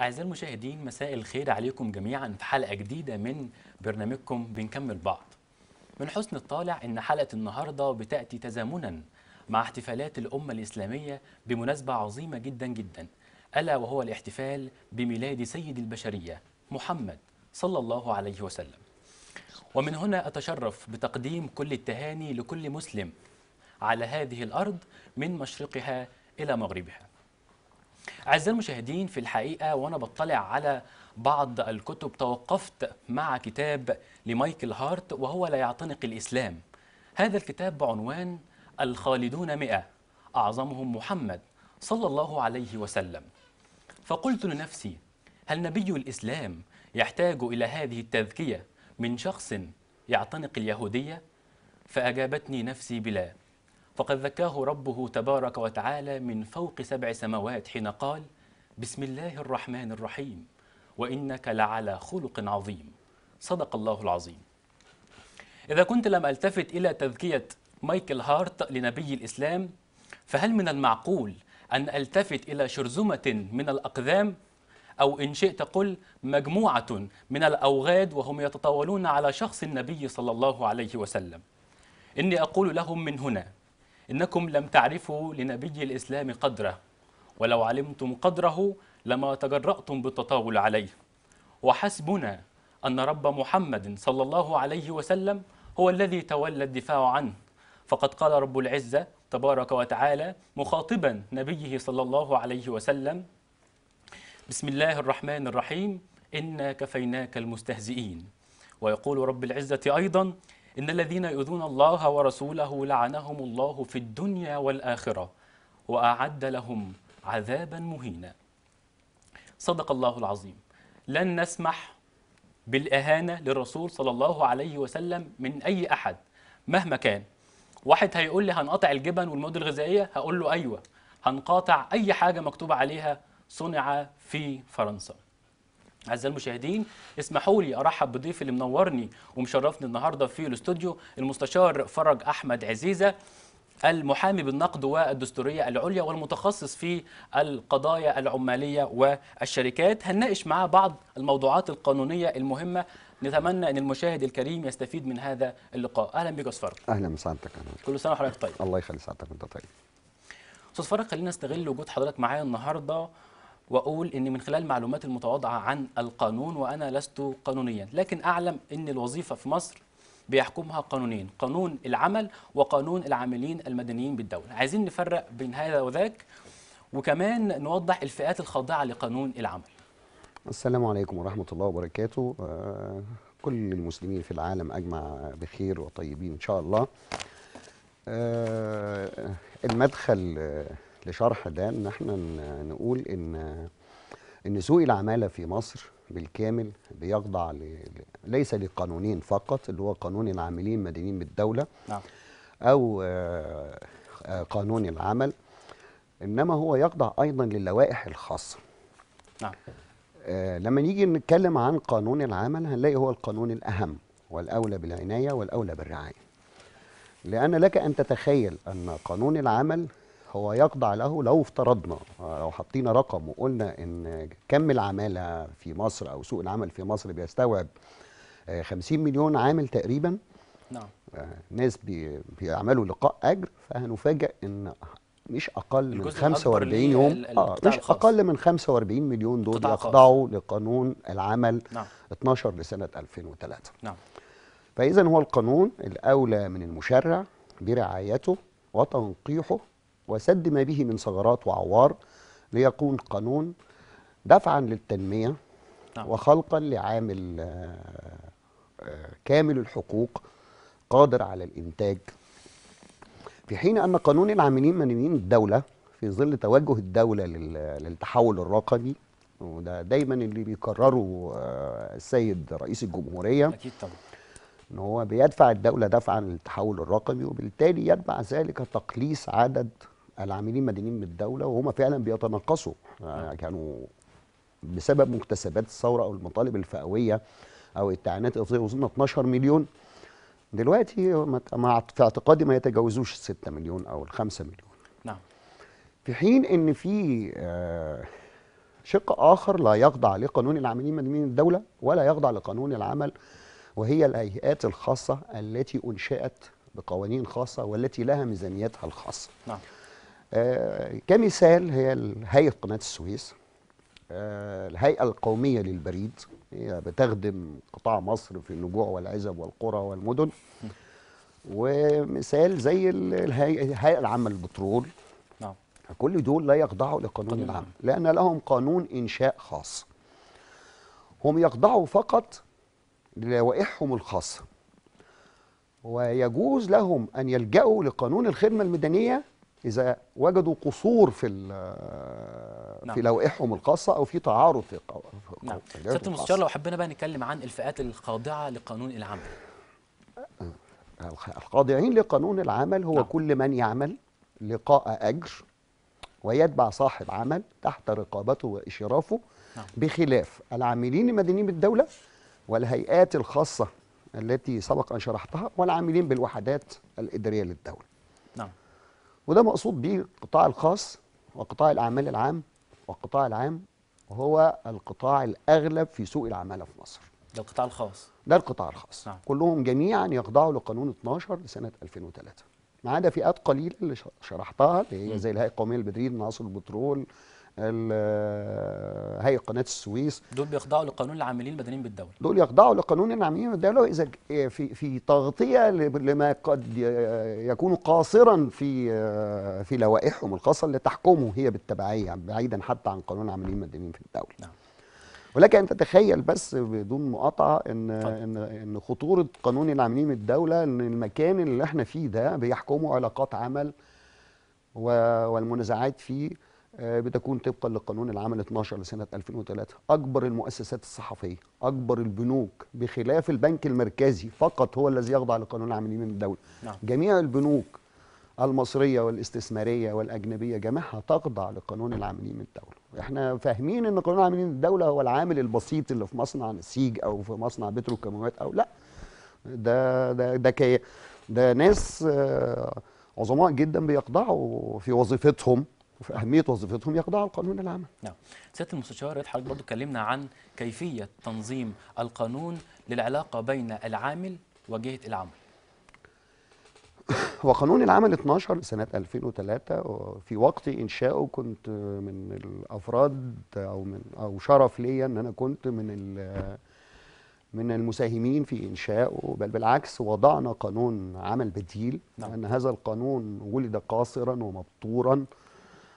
أعزائي المشاهدين مساء الخير عليكم جميعا في حلقة جديدة من برنامجكم بنكمل بعض من حسن الطالع أن حلقة النهاردة بتأتي تزامنا مع احتفالات الأمة الإسلامية بمناسبة عظيمة جدا جدا ألا وهو الاحتفال بميلاد سيد البشرية محمد صلى الله عليه وسلم ومن هنا أتشرف بتقديم كل التهاني لكل مسلم على هذه الأرض من مشرقها إلى مغربها أعزائي المشاهدين في الحقيقة وأنا بطلع على بعض الكتب توقفت مع كتاب لمايكل هارت وهو لا يعتنق الإسلام هذا الكتاب بعنوان الخالدون مئة أعظمهم محمد صلى الله عليه وسلم فقلت لنفسي هل نبي الإسلام يحتاج إلى هذه التذكية من شخص يعتنق اليهودية؟ فأجابتني نفسي بلا فقد ذكاه ربه تبارك وتعالى من فوق سبع سماوات حين قال بسم الله الرحمن الرحيم وإنك لعلى خلق عظيم صدق الله العظيم إذا كنت لم ألتفت إلى تذكية مايكل هارت لنبي الإسلام فهل من المعقول أن ألتفت إلى شرذمة من الأقدام أو إن شئت قل مجموعة من الأوغاد وهم يتطاولون على شخص النبي صلى الله عليه وسلم إني أقول لهم من هنا إنكم لم تعرفوا لنبي الإسلام قدره ولو علمتم قدره لما تجرأتم بالتطاول عليه وحسبنا أن رب محمد صلى الله عليه وسلم هو الذي تولى الدفاع عنه فقد قال رب العزة تبارك وتعالى مخاطبا نبيه صلى الله عليه وسلم بسم الله الرحمن الرحيم إنا كفيناك المستهزئين ويقول رب العزة أيضا إن الذين يؤذون الله ورسوله لعنهم الله في الدنيا والآخرة وأعد لهم عذابا مهينا صدق الله العظيم لن نسمح بالإهانة للرسول صلى الله عليه وسلم من أي أحد مهما كان واحد هيقول لي هنقطع الجبن والمواد الغذائية هقول له أيوة هنقاطع أي حاجة مكتوب عليها صنع في فرنسا أعزائي المشاهدين اسمحوا لي أرحب بضيف اللي منورني ومشرفني النهاردة في الاستوديو المستشار فرج أحمد عزيزة المحامي بالنقد والدستورية العليا والمتخصص في القضايا العمالية والشركات هنناقش معاه بعض الموضوعات القانونية المهمة نتمنى ان المشاهد الكريم يستفيد من هذا اللقاء اهلا بك استاذ فرج اهلا بسعادتك كل سنه وحضرتك طيب الله يخلي سعادتك وانت طيب استاذ فرج خلينا نستغل وجود حضرتك معايا النهارده واقول ان من خلال المعلومات المتواضعه عن القانون وانا لست قانونيا لكن اعلم ان الوظيفه في مصر بيحكمها قانونين قانون العمل وقانون العاملين المدنيين بالدوله عايزين نفرق بين هذا وذاك وكمان نوضح الفئات الخاضعه لقانون العمل السلام عليكم ورحمه الله وبركاته آه، كل المسلمين في العالم اجمع بخير وطيبين ان شاء الله آه، المدخل آه، لشرح ده ان احنا نقول ان ان سوق العماله في مصر بالكامل بيخضع ل... ليس لقانونين فقط اللي هو قانون العاملين مدينين بالدوله نعم. او آه، قانون العمل انما هو يخضع ايضا للوائح الخاصه نعم آه، لما نيجي نتكلم عن قانون العمل هنلاقي هو القانون الاهم والاولى بالعنايه والاولى بالرعايه لان لك ان تتخيل ان قانون العمل هو يخضع له لو افترضنا لو حطينا رقم وقلنا ان كم العماله في مصر او سوق العمل في مصر بيستوعب 50 آه، مليون عامل تقريبا نعم آه، ناس بي بيعملوا لقاء اجر فهنفاجئ ان مش اقل من 45 يوم اه مش الخاص. اقل من 45 مليون دول يخضعوا لقانون العمل نعم. 12 لسنه 2003 نعم فاذا هو القانون الاولى من المشرع برعايته وتنقيحه وسد ما به من ثغرات وعوار ليكون قانون دفعا للتنمية نعم. وخلقا لعامل آه، آه، كامل الحقوق قادر على الإنتاج في حين أن قانون العاملين منويين الدولة في ظل توجه الدولة للتحول الرقمي وده دايما اللي بيكرره آه، السيد رئيس الجمهورية أكيد طبعا ان هو بيدفع الدوله دفعا للتحول الرقمي وبالتالي يتبع ذلك تقليص عدد العاملين مدنيين بالدوله وهم فعلا بيتناقصوا آه، نعم. كانوا بسبب مكتسبات الثوره او المطالب الفئويه او التعيينات وصلنا 12 مليون دلوقتي مع في اعتقادي ما يتجاوزوش ال 6 مليون او ال 5 مليون نعم في حين ان في آه، شق اخر لا يخضع لقانون العاملين مدينين الدوله ولا يخضع لقانون العمل وهي الهيئات الخاصه التي أنشأت بقوانين خاصه والتي لها ميزانيتها الخاصه نعم آه، كمثال هي هيئة قناة السويس آه، الهيئة القومية للبريد هي بتخدم قطاع مصر في النجوع والعزب والقرى والمدن ومثال زي الهيئة العامة للبترول نعم كل دول لا يخضعوا لقانون العام لأن لهم قانون إنشاء خاص هم يخضعوا فقط للوائحهم الخاصة ويجوز لهم أن يلجأوا لقانون الخدمة المدنية اذا وجدوا قصور في نعم. في لوائحهم الخاصه او في تعارض في نعم سياده المستشار لو حبينا بقى نتكلم عن الفئات الخاضعه لقانون العمل الخاضعين لقانون العمل هو نعم. كل من يعمل لقاء اجر ويتبع صاحب عمل تحت رقابته واشرافه نعم. بخلاف العاملين المدنيين بالدوله والهيئات الخاصه التي سبق ان شرحتها والعاملين بالوحدات الاداريه للدوله نعم وده مقصود به القطاع الخاص وقطاع الأعمال العام والقطاع العام هو القطاع الأغلب في سوق العمالة في مصر ده القطاع الخاص ده القطاع الخاص نعم. كلهم جميعا يخضعوا لقانون 12 لسنة 2003 ما عدا فئات قليلة اللي شرحتها اللي هي زي الهيئة القومية للبترول ناصر البترول هيئه قناه السويس دول بيخضعوا لقانون العاملين المدنيين بالدوله دول يخضعوا لقانون العاملين بالدوله اذا إيه، في في تغطيه لما قد يكون قاصرا في آه، في لوائحهم الخاصه اللي تحكمه هي بالتبعيه بعيدا حتى عن قانون العاملين المدنيين في الدوله نعم. ولكن انت تخيل بس بدون مقاطعه ان ان ان خطوره قانون العاملين الدوله ان المكان اللي احنا فيه ده بيحكمه علاقات عمل والمنازعات فيه آه، بتكون طبقا لقانون العمل 12 لسنه 2003 اكبر المؤسسات الصحفيه اكبر البنوك بخلاف البنك المركزي فقط هو الذي يخضع لقانون العاملين من الدوله نعم. جميع البنوك المصريه والاستثماريه والاجنبيه جميعها تخضع لقانون العاملين من الدوله احنا فاهمين ان قانون العاملين من الدوله هو العامل البسيط اللي في مصنع نسيج او في مصنع بتروكيماويات او لا ده ده ده كي ده ناس آه، عظماء جدا بيخضعوا في وظيفتهم في اهميه وظيفتهم يخضعوا لقانون العمل. نعم. سياده المستشار حضرتك برضه اتكلمنا عن كيفيه تنظيم القانون للعلاقه بين العامل وجهه العمل. هو قانون العمل 12 سنة 2003 في وقت إنشائه كنت من الأفراد أو من أو شرف ليا إن أنا كنت من من المساهمين في إنشائه بل بالعكس وضعنا قانون عمل بديل نعم. لان هذا القانون ولد قاصرا ومبتورا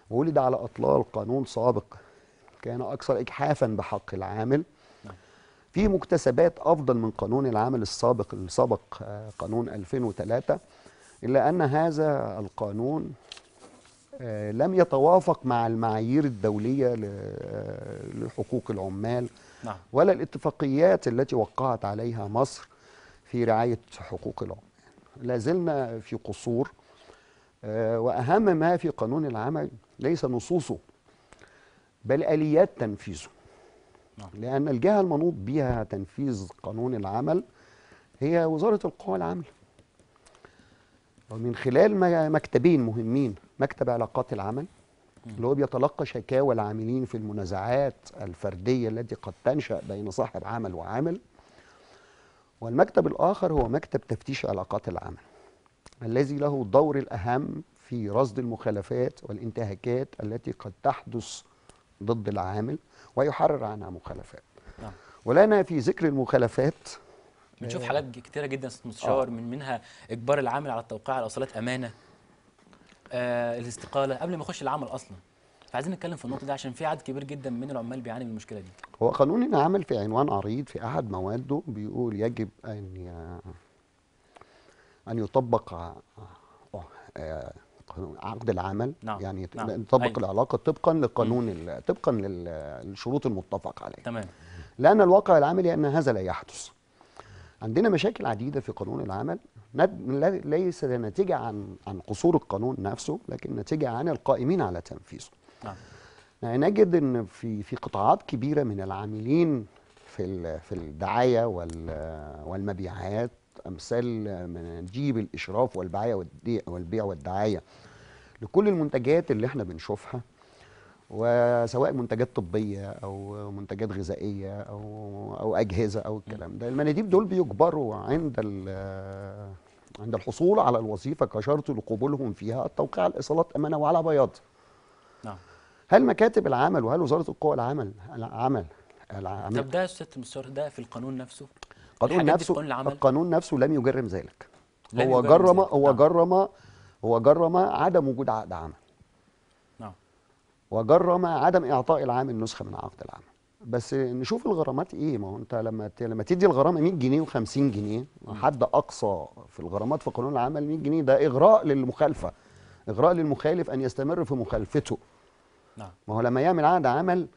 ولد على أطلال قانون سابق كان أكثر إجحافا بحق العامل في مكتسبات أفضل من قانون العمل السابق اللي سبق آه، قانون 2003 إلا أن هذا القانون آه، لم يتوافق مع المعايير الدولية آه، لحقوق العمال نعم. ولا الاتفاقيات التي وقعت عليها مصر في رعاية حقوق العمال لازلنا في قصور وأهم ما في قانون العمل ليس نصوصه بل اليات تنفيذه نعم. لان الجهه المنوط بها تنفيذ قانون العمل هي وزاره القوى العامله ومن خلال مكتبين مهمين مكتب علاقات العمل اللي هو بيتلقى شكاوى العاملين في المنازعات الفردية التي قد تنشأ بين صاحب عمل وعامل والمكتب الآخر هو مكتب تفتيش علاقات العمل الذي له الدور الأهم في رصد المخالفات والانتهاكات التي قد تحدث ضد العامل ويحرر عنها مخالفات نعم. ولنا في ذكر المخالفات بنشوف حالات آه، كتيرة جدا مستشار آه. من منها إجبار العامل على التوقيع على وصلات أمانة آه الاستقالة قبل ما يخش العمل أصلا فعايزين نتكلم في النقطة دي عشان في عدد كبير جدا من العمال بيعاني من المشكلة دي هو قانون العمل في عنوان عريض في أحد مواده بيقول يجب أن أن يطبق آه، عقد العمل نعم. يعني نعم. نطبق أيوة. العلاقه طبقا للقانون طبقا للشروط المتفق عليها تمام لان الواقع العملي ان هذا لا يحدث عندنا مشاكل عديده في قانون العمل ليس نتيجه عن عن قصور القانون نفسه لكن نتيجه عن القائمين على تنفيذه نعم. يعني نجد ان في في قطاعات كبيره من العاملين في في الدعايه والمبيعات امثال مناجيب الاشراف والبيع والبيع والدعايه لكل المنتجات اللي احنا بنشوفها وسواء منتجات طبيه او منتجات غذائيه او او اجهزه او الكلام ده المناديب دول بيجبروا عند عند الحصول على الوظيفه كشرط لقبولهم فيها التوقيع على اصالات امانه وعلى بياض نعم هل مكاتب العمل وهل وزاره القوى العمل العمل العمل طب ده يا استاذ مستر ده في القانون نفسه القانون نفسه القانون نفسه لم يجرم ذلك لم هو جرم هو نعم. جرم هو جرم عدم وجود عقد عمل نعم وجرم عدم اعطاء العامل نسخه من عقد العمل بس نشوف الغرامات ايه ما هو انت لما لما تدي الغرامه 100 جنيه و50 جنيه حد اقصى في الغرامات في قانون العمل 100 جنيه ده اغراء للمخالفه اغراء للمخالف ان يستمر في مخالفته نعم ما هو لما يعمل عقد عمل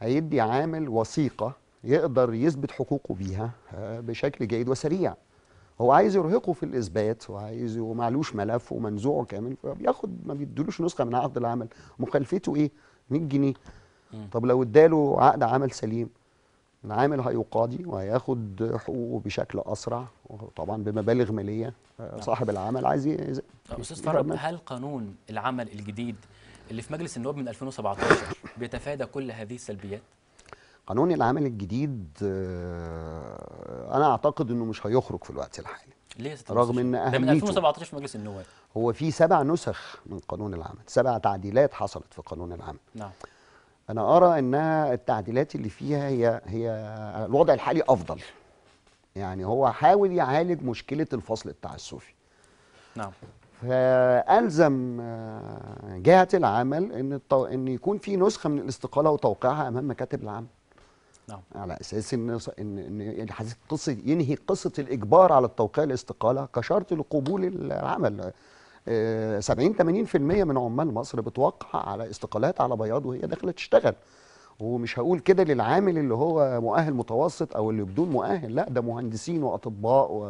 هيدي عامل وثيقه يقدر يثبت حقوقه بيها آه، بشكل جيد وسريع هو عايز يرهقه في الاثبات وعايز ومعلوش ملف ومنزوعه كامل فبياخد ما بيدولوش نسخه من عقد العمل مخالفته ايه 100 جنيه طب لو اداله عقد عمل سليم العامل هيقاضي وهياخد حقوقه بشكل اسرع وطبعا بمبالغ ماليه آه، نعم. صاحب العمل عايز استاذ فرج هل قانون العمل الجديد اللي في مجلس النواب من 2017 بيتفادى كل هذه السلبيات؟ قانون العمل الجديد آه، انا اعتقد انه مش هيخرج في الوقت الحالي ليه رغم ان اهميته من 2017 في مجلس النواب هو في سبع نسخ من قانون العمل سبع تعديلات حصلت في قانون العمل نعم انا ارى انها التعديلات اللي فيها هي هي الوضع الحالي افضل يعني هو حاول يعالج مشكله الفصل التعسفي نعم فالزم آه، جهه العمل ان ان يكون في نسخه من الاستقاله وتوقيعها امام مكاتب العمل نعم على اساس ان ان يعني حديث قصه ينهي قصه الاجبار على التوقيع الاستقاله كشرط لقبول العمل 70 آه، 80% من عمال مصر بتوقع على استقالات على بياض وهي داخله تشتغل ومش هقول كده للعامل اللي هو مؤهل متوسط او اللي بدون مؤهل لا ده مهندسين واطباء و...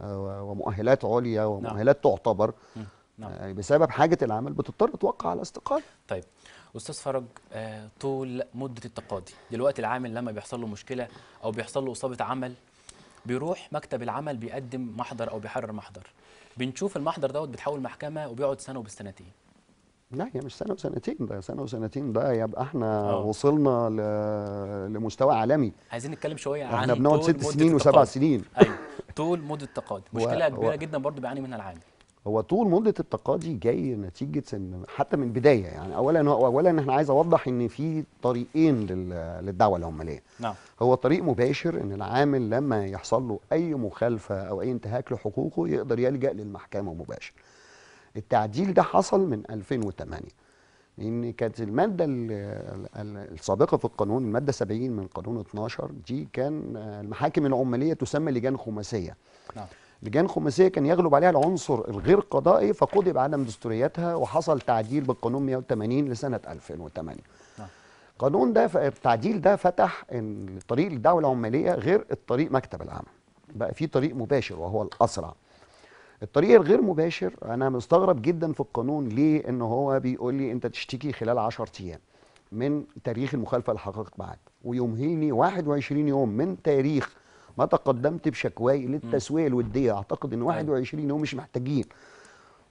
آه، ومؤهلات عليا نعم. ومؤهلات نعم. تعتبر نعم. آه، بسبب حاجه العمل بتضطر توقع على استقاله طيب استاذ فرج آه، طول مده التقاضي دلوقتي العامل لما بيحصل له مشكله او بيحصل له اصابه عمل بيروح مكتب العمل بيقدم محضر او بيحرر محضر بنشوف المحضر دوت بتحول محكمه وبيقعد سنه وبالسنتين لا هي مش سنه وسنتين ده سنه وسنتين ده يبقى احنا أوه. وصلنا ل... لمستوى عالمي عايزين نتكلم شويه عن احنا بنقعد ست سنين وسبع سنين ايوه طول مده التقاضي مشكله و... كبيره و... جدا برضو بيعاني منها العامل هو طول مده التقاضي جاي نتيجه ان حتى من بدايه يعني اولا اولا احنا عايز اوضح ان في طريقين للدعوه العماليه نعم هو طريق مباشر ان العامل لما يحصل له اي مخالفه او اي انتهاك لحقوقه يقدر يلجا للمحكمه مباشر التعديل ده حصل من 2008 ان كانت الماده السابقه في القانون الماده 70 من قانون 12 دي كان آه، المحاكم العماليه تسمى لجان خماسيه نعم لجان خماسيه كان يغلب عليها العنصر الغير قضائي فقضي بعدم دستورياتها وحصل تعديل بالقانون 180 لسنه 2008 القانون نعم. ده التعديل ده فتح طريق الدعوه العماليه غير الطريق مكتب العمل بقى في طريق مباشر وهو الاسرع الطريق الغير مباشر انا مستغرب جدا في القانون ليه ان هو بيقول لي انت تشتكي خلال 10 ايام من تاريخ المخالفه اللي حققت معاك ويمهلني 21 يوم من تاريخ ما تقدمت بشكواي للتسويه الوديه اعتقد ان 21 هم أيوة. مش محتاجين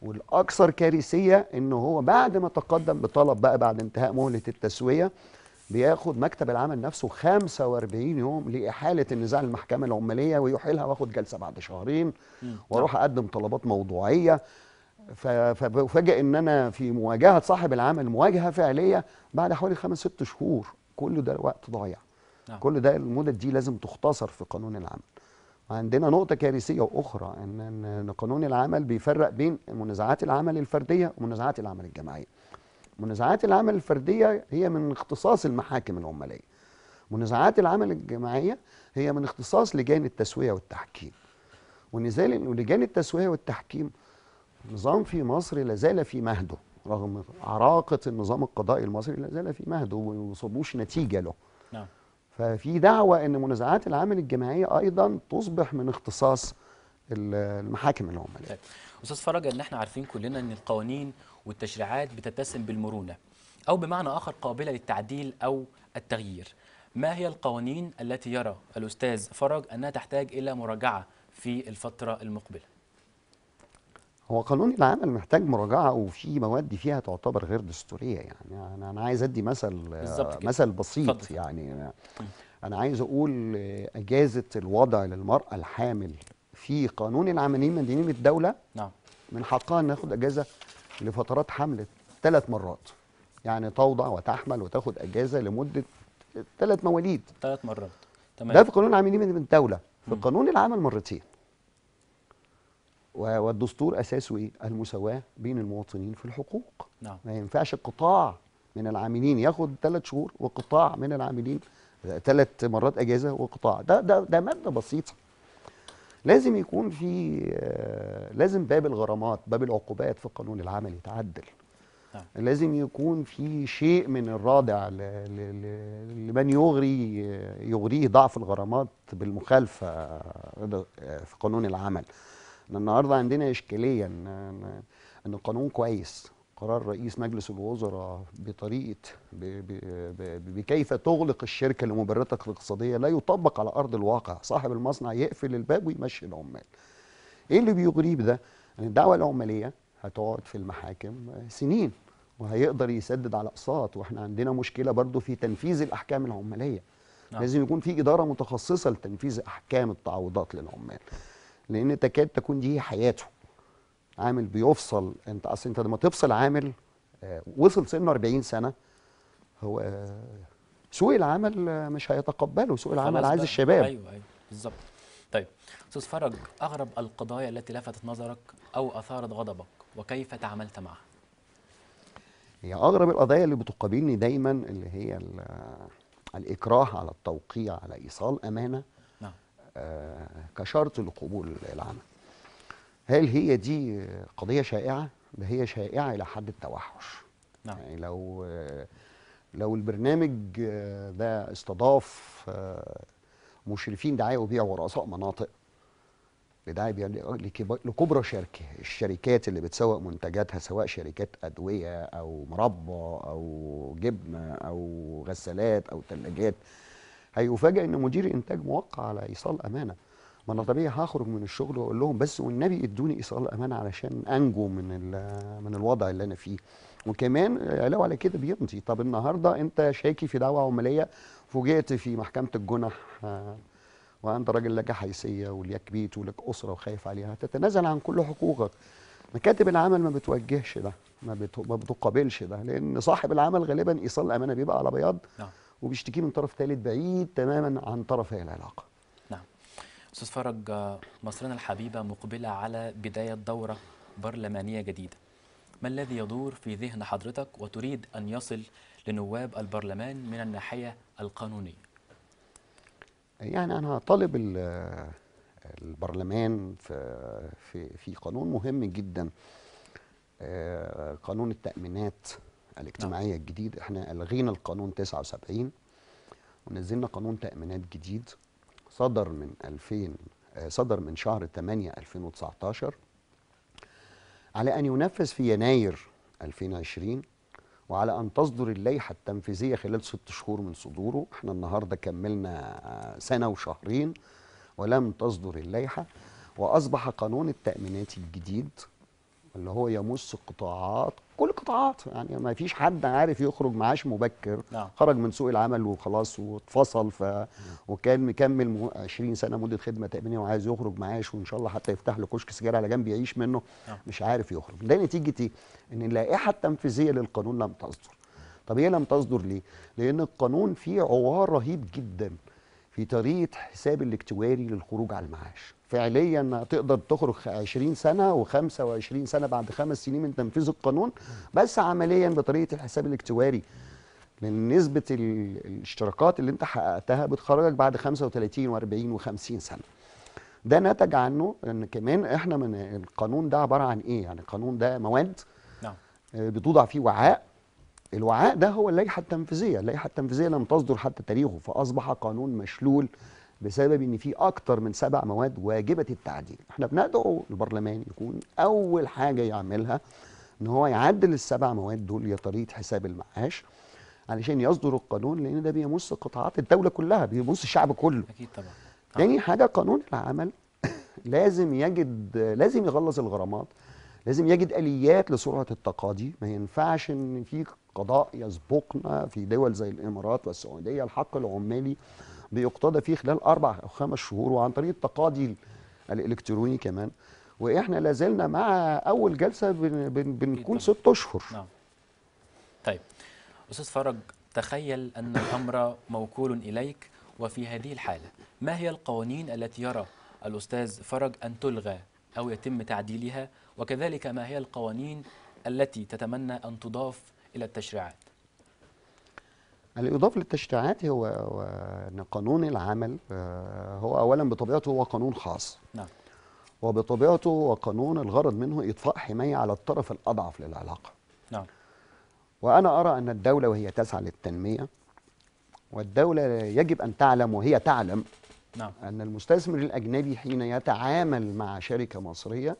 والاكثر كارثيه ان هو بعد ما تقدم بطلب بقى بعد انتهاء مهله التسويه بياخد مكتب العمل نفسه 45 يوم لاحاله النزاع للمحكمه العماليه ويحيلها واخد جلسه بعد شهرين واروح نعم. اقدم طلبات موضوعيه فبفاجئ ان انا في مواجهه صاحب العمل مواجهه فعليه بعد حوالي خمس ست شهور كل ده وقت ضايع نعم. كل ده المدد دي لازم تختصر في قانون العمل عندنا نقطة كارثية أخرى إن, إن قانون العمل بيفرق بين منازعات العمل الفردية ومنازعات العمل الجماعية. منازعات العمل الفردية هي من اختصاص المحاكم العمالية. منازعات العمل الجماعية هي من اختصاص لجان التسوية والتحكيم. ونزال لجان التسوية والتحكيم نظام في مصر لازال في مهده رغم عراقة النظام القضائي المصري لازال في مهده وما وصلوش نتيجة له. ففي دعوة أن منازعات العمل الجماعية أيضا تصبح من اختصاص المحاكم العمالية طيب. أستاذ فرج أن احنا عارفين كلنا أن القوانين والتشريعات بتتسم بالمرونة أو بمعنى آخر قابلة للتعديل أو التغيير ما هي القوانين التي يرى الأستاذ فرج أنها تحتاج إلى مراجعة في الفترة المقبلة؟ هو قانون العمل محتاج مراجعه وفي مواد فيها تعتبر غير دستوريه يعني انا انا عايز ادي مثل مثل بسيط فضل. يعني أنا, عايز اقول اجازه الوضع للمراه الحامل في قانون العاملين المدنيين الدوله نعم من حقها ان ناخد اجازه لفترات حمل ثلاث مرات يعني توضع وتحمل وتاخد اجازه لمده ثلاث مواليد ثلاث مرات تمام ده في قانون العاملين من الدوله في قانون العمل مرتين والدستور اساسه ايه؟ المساواه بين المواطنين في الحقوق. نعم. ما ينفعش قطاع من العاملين ياخد ثلاث شهور وقطاع من العاملين ثلاث مرات اجازه وقطاع ده ده ده ماده بسيطه. لازم يكون في آه، لازم باب الغرامات باب العقوبات في القانون العمل يتعدل. نعم. لازم يكون في شيء من الرادع لمن يغري يغريه ضعف الغرامات بالمخالفه آه، في قانون العمل. احنا النهارده عندنا اشكاليه ان ان القانون كويس قرار رئيس مجلس الوزراء بطريقه بكيف تغلق الشركه لمبرراتك الاقتصاديه لا يطبق على ارض الواقع صاحب المصنع يقفل الباب ويمشي العمال ايه اللي بيغريه بده ان الدعوه العماليه هتقعد في المحاكم سنين وهيقدر يسدد على اقساط واحنا عندنا مشكله برضو في تنفيذ الاحكام العماليه نعم. لازم يكون في اداره متخصصه لتنفيذ احكام التعويضات للعمال لان تكاد تكون دي حياته عامل بيفصل انت اصل انت لما تفصل عامل آه، وصل سنه 40 سنه هو آه، سوق العمل آه، مش هيتقبله سوق العمل عايز الشباب ايوه ايوه بالظبط طيب استاذ فرج اغرب القضايا التي لفتت نظرك او اثارت غضبك وكيف تعاملت معها هي اغرب القضايا اللي بتقابلني دايما اللي هي الاكراه على التوقيع على ايصال امانه كشرط لقبول العمل هل هي دي قضيه شائعه ده هي شائعه الى حد التوحش نعم. يعني لو لو البرنامج ده استضاف مشرفين دعايه وبيع ورؤساء مناطق لدعايه لكبرى شركه الشركات اللي بتسوق منتجاتها سواء شركات ادويه او مربى او جبنه او غسالات او ثلاجات هيفاجئ ان مدير انتاج موقع على ايصال امانه ما انا طبيعي هخرج من الشغل واقول لهم بس والنبي ادوني ايصال امانه علشان انجو من من الوضع اللي انا فيه وكمان علاوه على كده بيمضي طب النهارده انت شاكي في دعوه عماليه فوجئت في محكمه الجنح وانت راجل لك حيثيه وليك بيت ولك اسره وخايف عليها تتنازل عن كل حقوقك مكاتب العمل ما بتوجهش ده ما, بتقابلش ده لان صاحب العمل غالبا ايصال الامانه بيبقى على بياض نعم. وبيشتكيه من طرف ثالث بعيد تماما عن طرف العلاقه نعم استاذ فرج مصرنا الحبيبه مقبله على بدايه دوره برلمانيه جديده ما الذي يدور في ذهن حضرتك وتريد ان يصل لنواب البرلمان من الناحيه القانونيه يعني انا طالب البرلمان في في قانون مهم جدا آه، قانون التامينات الاجتماعيه نعم. الجديد احنا الغينا القانون 79 ونزلنا قانون تامينات جديد صدر من 2000 آه، صدر من شهر 8 2019 على ان ينفذ في يناير 2020 وعلى ان تصدر اللائحه التنفيذيه خلال ست شهور من صدوره احنا النهارده كملنا آه، سنه وشهرين ولم تصدر اللائحه واصبح قانون التامينات الجديد اللي هو يمس قطاعات كل القطاعات يعني ما فيش حد عارف يخرج معاش مبكر نعم. خرج من سوق العمل وخلاص واتفصل ف... وكان مكمل 20 سنه مده خدمه تامينيه وعايز يخرج معاش وان شاء الله حتى يفتح له كشك سجاير على جنب يعيش منه نعم. مش عارف يخرج ده نتيجه ايه ان اللائحه التنفيذيه للقانون لم تصدر طب ايه لم تصدر ليه لان القانون فيه عوار رهيب جدا في طريقه حساب الاكتواري للخروج على المعاش فعليا هتقدر تخرج 20 سنه و25 سنه بعد خمس سنين من تنفيذ القانون بس عمليا بطريقه الحساب الاكتواري لان نسبه الاشتراكات اللي انت حققتها بتخرجك بعد 35 و40 و50 سنه ده نتج عنه ان كمان احنا من القانون ده عباره عن ايه يعني القانون ده مواد نعم بتوضع فيه وعاء الوعاء ده هو اللائحه التنفيذيه اللائحه التنفيذيه لم تصدر حتى تاريخه فاصبح قانون مشلول بسبب ان في اكتر من سبع مواد واجبه التعديل احنا بندعو البرلمان يكون اول حاجه يعملها ان هو يعدل السبع مواد دول يا طريقه حساب المعاش علشان يصدر القانون لان ده بيمس قطاعات الدوله كلها بيمس الشعب كله اكيد طبعا نعم. تاني حاجه قانون العمل لازم يجد لازم يغلظ الغرامات لازم يجد اليات لسرعه التقاضي ما ينفعش ان في قضاء يسبقنا في دول زي الامارات والسعوديه الحق العمالي بيقتضى فيه خلال اربع او خمس شهور وعن طريق التقاضي الالكتروني كمان واحنا لازلنا مع اول جلسه بن بن بنكون ست اشهر نعم طيب استاذ فرج تخيل ان الامر موكول اليك وفي هذه الحاله ما هي القوانين التي يرى الاستاذ فرج ان تلغى او يتم تعديلها وكذلك ما هي القوانين التي تتمنى ان تضاف الى التشريعات الإضافة للتشريعات هو أن قانون العمل آه، هو أولا بطبيعته هو قانون خاص نعم وبطبيعته هو قانون الغرض منه اضفاء حماية على الطرف الأضعف للعلاقة نعم وأنا أرى أن الدولة وهي تسعى للتنمية والدولة يجب أن تعلم وهي تعلم نعم. أن المستثمر الأجنبي حين يتعامل مع شركة مصرية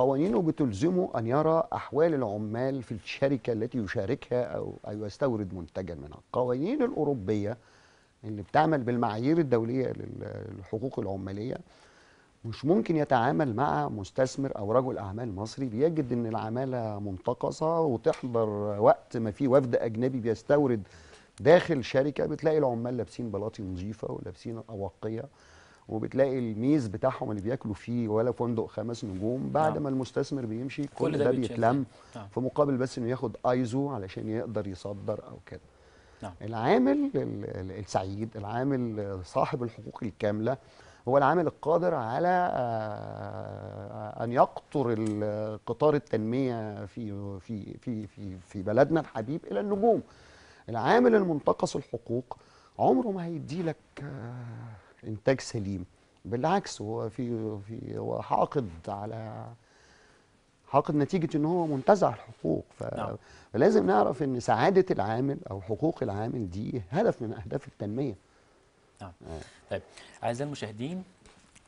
قوانينه بتلزمه أن يرى أحوال العمال في الشركة التي يشاركها أو, يستورد منتجا منها القوانين الأوروبية اللي بتعمل بالمعايير الدولية للحقوق العمالية مش ممكن يتعامل مع مستثمر أو رجل أعمال مصري بيجد أن العمالة منتقصة وتحضر وقت ما في وفد أجنبي بيستورد داخل شركة بتلاقي العمال لابسين بلاطي نظيفة ولابسين أواقية وبتلاقي الميز بتاعهم اللي بياكلوا فيه ولا فندق خمس نجوم بعد نعم. ما المستثمر بيمشي كل, كل ده, بيتلم نعم. في مقابل بس انه ياخد ايزو علشان يقدر يصدر او كده نعم. العامل السعيد العامل صاحب الحقوق الكامله هو العامل القادر على آه، ان يقطر قطار التنميه في في في في في بلدنا الحبيب الى النجوم العامل المنتقص الحقوق عمره ما هيدي لك آه، انتاج سليم بالعكس هو في في هو حاقد على حاقد نتيجه ان هو منتزع الحقوق نعم. فلازم نعرف ان سعاده العامل او حقوق العامل دي هدف من اهداف التنميه نعم طيب اعزائي المشاهدين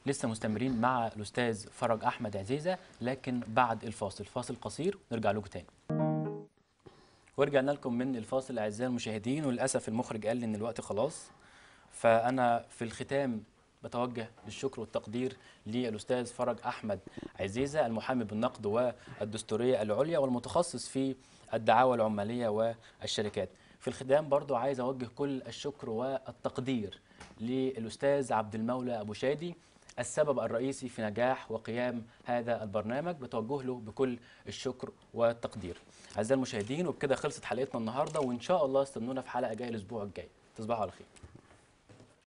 لسه مستمرين مع الاستاذ فرج احمد عزيزه لكن بعد الفاصل فاصل قصير نرجع لكم تاني ورجعنا لكم من الفاصل اعزائي المشاهدين وللاسف المخرج قال لي ان الوقت خلاص فأنا في الختام بتوجه بالشكر والتقدير للأستاذ فرج أحمد عزيزة المحامي بالنقد والدستورية العليا والمتخصص في الدعاوى العمالية والشركات في الختام برضو عايز أوجه كل الشكر والتقدير للأستاذ عبد المولى أبو شادي السبب الرئيسي في نجاح وقيام هذا البرنامج بتوجه له بكل الشكر والتقدير أعزائي المشاهدين وبكده خلصت حلقتنا النهاردة وإن شاء الله استنونا في حلقة جاية الأسبوع الجاي تصبحوا على خير